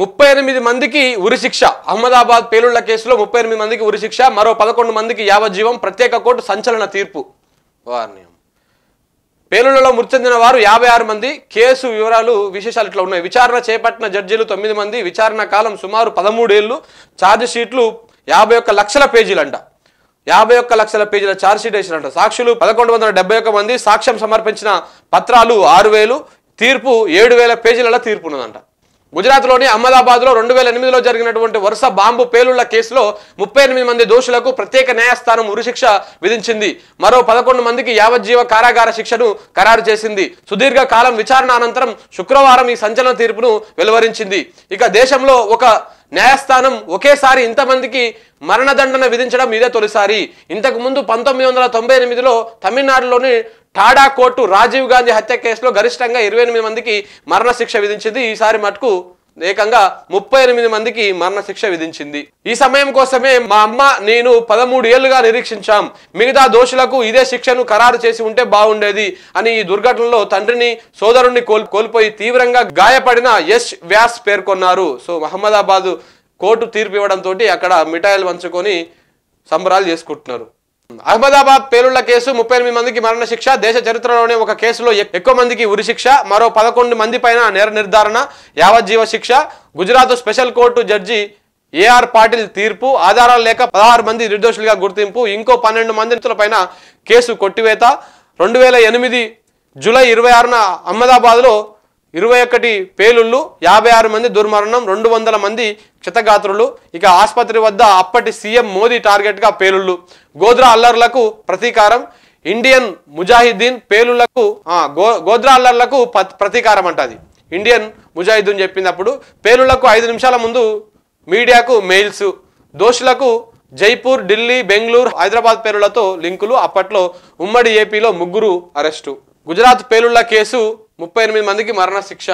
ముప్పై ఎనిమిది మందికి ఉరిశిక్ష అహ్మదాబాద్ పేలుళ్ల కేసులో ముప్పై ఎనిమిది మందికి ఉరిశిక్ష మరో పదకొండు మందికి యావజ్జీవం ప్రత్యేక కోర్టు సంచలన తీర్పు వార్నియం పేలుళ్లలో మృతి చెందిన వారు యాభై ఆరు మంది కేసు వివరాలు విశేషాలు ఇట్లా ఉన్నాయి విచారణ చేపట్టిన జడ్జీలు తొమ్మిది మంది విచారణ కాలం సుమారు పదమూడేళ్లు ఛార్జ్ షీట్లు యాభై ఒక్క లక్షల పేజీలంట యాభై ఒక్క లక్షల పేజీల ఛార్జ్ షీట్ వేసినట్ట సాక్షులు పదకొండు వందల డెబ్బై ఒక్క మంది సాక్ష్యం సమర్పించిన పత్రాలు ఆరు వేలు తీర్పు ఏడు వేల పేజీలలో తీర్పు ఉన్నదంట గుజరాత్లోని అహ్మదాబాద్లో రెండు వేల ఎనిమిదిలో జరిగినటువంటి వరుస బాంబు పేలుళ్ల కేసులో ముప్పై ఎనిమిది మంది దోషులకు ప్రత్యేక న్యాయస్థానం ఉరిశిక్ష విధించింది మరో పదకొండు మందికి యావజ్జీవ కారాగార శిక్షను ఖరారు చేసింది సుదీర్ఘ కాలం విచారణ అనంతరం శుక్రవారం ఈ సంచలన తీర్పును వెలువరించింది ఇక దేశంలో ఒక న్యాయస్థానం ఒకేసారి ఇంతమందికి మరణదండన విధించడం ఇదే తొలిసారి ఇంతకుముందు పంతొమ్మిది వందల తొంభై ఎనిమిదిలో తమిళనాడులోని టాడా కోర్టు రాజీవ్ గాంధీ హత్య కేసులో గరిష్టంగా ఇరవై ఎనిమిది మందికి మరణశిక్ష విధించింది ఈసారి మటుకు ఏకంగా ముప్పై ఎనిమిది మందికి మరణశిక్ష విధించింది ఈ సమయం కోసమే మా అమ్మ నేను పదమూడు ఏళ్లుగా నిరీక్షించాం మిగతా దోషులకు ఇదే శిక్షను ఖరారు చేసి ఉంటే బాగుండేది అని ఈ దుర్ఘటనలో తండ్రిని సోదరుణ్ణి కోల్ కోల్పోయి తీవ్రంగా గాయపడిన యశ్ వ్యాస్ పేర్కొన్నారు సో మహమ్మదాబాదు కోర్టు తీర్పు ఇవ్వడంతో అక్కడ మిఠాయిలు పంచుకొని సంబరాలు చేసుకుంటున్నారు అహ్మదాబాద్ పేలుళ్ల కేసు ముప్పై ఎనిమిది మందికి మరణశిక్ష దేశ చరిత్రలోనే ఒక కేసులో ఎక్కువ మందికి ఉరిశిక్ష మరో పదకొండు మంది పైన నేర నిర్ధారణ యావజ్జీవ శిక్ష Gujarat special court judge A R Patil తీర్పు ఆధారాలు లేక పదహారు మంది నిర్దోషులుగా గుర్తింపు ఇంకో పన్నెండు మంది కేసు కొట్టివేత రెండు వేల ఎనిమిది జూలై ఇరవై ఆరున అహ్మదాబాద్లో ఇరవై ఒకటి పేలుళ్ళు యాభై ఆరు మంది దుర్మరణం రెండు వందల మంది క్షతగాత్రులు ఇక ఆసుపత్రి వద్ద అప్పటి సీఎం మోదీ టార్గెట్గా పేలుళ్ళు గోద్రా అల్లర్లకు ప్రతీకారం ఇండియన్ ముజాహిద్దీన్ పేలుళ్లకు గో గోద్రా అల్లర్లకు ప్రతీకారం అంటది ఇండియన్ ముజాహిద్దీన్ చెప్పినప్పుడు పేలుళ్లకు ఐదు నిమిషాల ముందు మీడియాకు మెయిల్స్ దోషులకు జైపూర్ ఢిల్లీ బెంగళూరు హైదరాబాద్ పేరులతో లింకులు అప్పట్లో ఉమ్మడి ఏపీలో ముగ్గురు అరెస్టు గుజరాత్ పేలుళ్ల కేసు ముప్పై ఎనిమిది మందికి మరణశిక్ష